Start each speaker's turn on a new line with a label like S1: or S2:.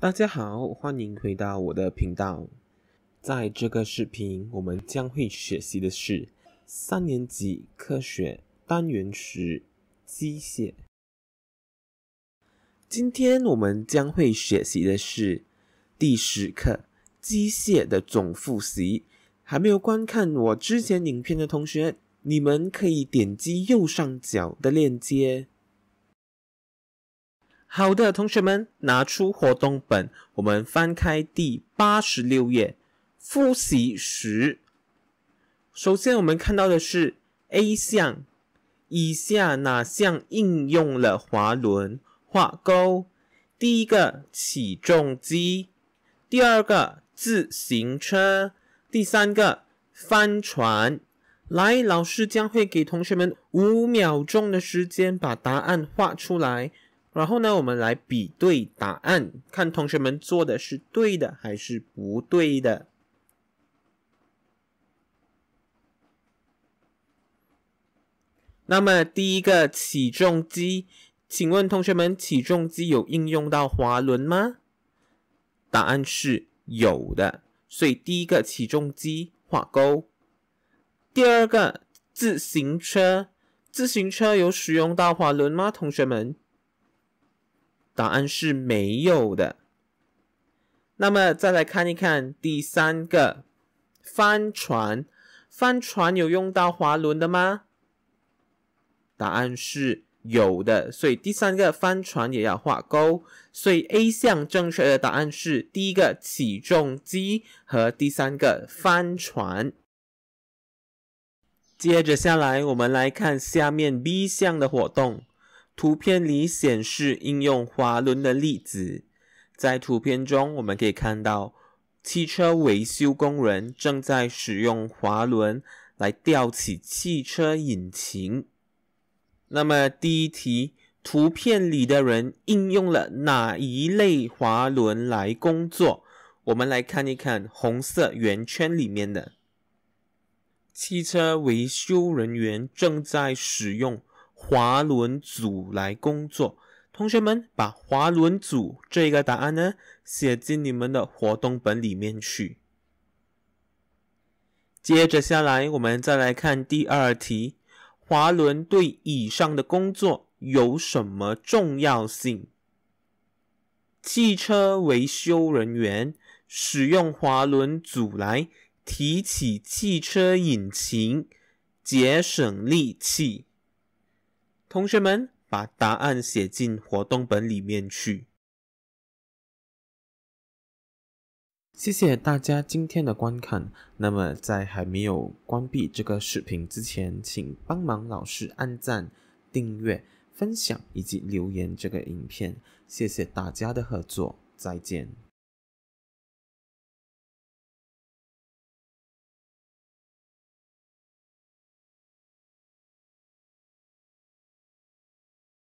S1: 大家好，欢迎回到我的频道。在这个视频，我们将会学习的是三年级科学单元十机械。今天我们将会学习的是第十课机械的总复习。还没有观看我之前影片的同学，你们可以点击右上角的链接。好的，同学们拿出活动本，我们翻开第八十六页，复习时，首先我们看到的是 A 项，以下哪项应用了滑轮？画钩？第一个，起重机；第二个，自行车；第三个，帆船。来，老师将会给同学们五秒钟的时间，把答案画出来。然后呢，我们来比对答案，看同学们做的是对的还是不对的。那么第一个起重机，请问同学们，起重机有应用到滑轮吗？答案是有的，所以第一个起重机画勾。第二个自行车，自行车有使用到滑轮吗？同学们？答案是没有的。那么再来看一看第三个帆船，帆船有用到滑轮的吗？答案是有的，所以第三个帆船也要画勾。所以 A 项正确的答案是第一个起重机和第三个帆船。接着下来，我们来看下面 B 项的活动。图片里显示应用滑轮的例子，在图片中我们可以看到汽车维修工人正在使用滑轮来吊起汽车引擎。那么第一题，图片里的人应用了哪一类滑轮来工作？我们来看一看红色圆圈里面的汽车维修人员正在使用。滑轮组来工作，同学们把滑轮组这个答案呢写进你们的活动本里面去。接着下来，我们再来看第二题：滑轮对以上的工作有什么重要性？汽车维修人员使用滑轮组来提起汽车引擎，节省力气。同学们把答案写进活动本里面去。谢谢大家今天的观看。那么在还没有关闭这个视频之前，请帮忙老师按赞、订阅、分享以及留言这个影片。谢谢大家的合作，再见。